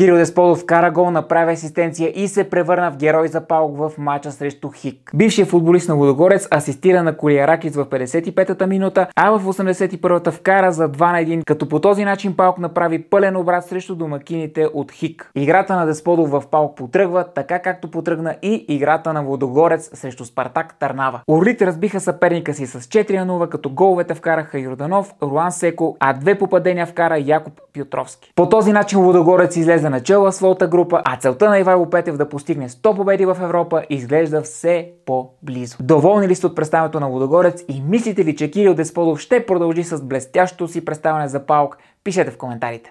Кирил Десподов кара гол, направи асистенция и се превърна в герой за Паук в мача срещу Хик. Бившият футболист на Водогорец асистира на Колиаракис в 55-та минута, а в 81-та вкара за 2 на 1, като по този начин Паук направи пълен обрат срещу домакините от Хик. Играта на Десподов в Паук потръгва, така както потръгна и играта на Водогорец срещу Спартак Търнава. Орлите разбиха съперника си с 4 на 0, като головете вкараха Юрданов, Руан Секо, а две попадения вкара Якоб Пютровски. По този начин Лудогорец излезе начало в своята група, а целта на Ивайло Петев да постигне 100 победи в Европа изглежда все по-близо. Доволни ли сте от представянето на Лудогорец и мислите ли, че Кирил Десподов ще продължи с блестящото си представяне за Паук? Пишете в коментарите.